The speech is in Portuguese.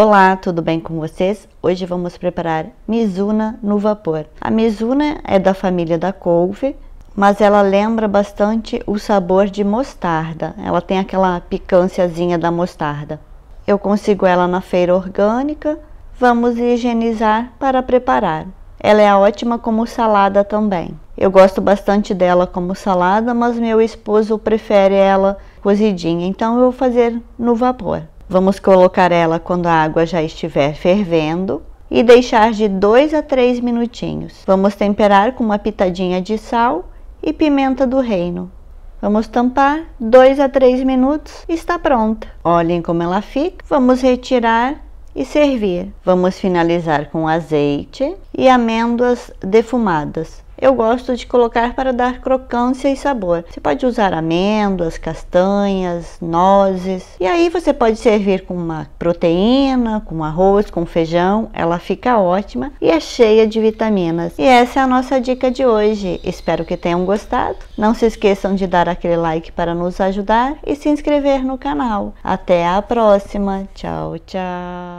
Olá, tudo bem com vocês? Hoje vamos preparar mizuna no vapor. A mizuna é da família da couve, mas ela lembra bastante o sabor de mostarda. Ela tem aquela picânciazinha da mostarda. Eu consigo ela na feira orgânica. Vamos higienizar para preparar. Ela é ótima como salada também. Eu gosto bastante dela como salada, mas meu esposo prefere ela cozidinha, então eu vou fazer no vapor. Vamos colocar ela quando a água já estiver fervendo e deixar de 2 a 3 minutinhos. Vamos temperar com uma pitadinha de sal e pimenta do reino. Vamos tampar 2 a 3 minutos e está pronta. Olhem como ela fica. Vamos retirar e servir. Vamos finalizar com azeite e amêndoas defumadas eu gosto de colocar para dar crocância e sabor. Você pode usar amêndoas, castanhas, nozes. E aí você pode servir com uma proteína, com arroz, com feijão. Ela fica ótima e é cheia de vitaminas. E essa é a nossa dica de hoje. Espero que tenham gostado. Não se esqueçam de dar aquele like para nos ajudar e se inscrever no canal. Até a próxima. Tchau, tchau.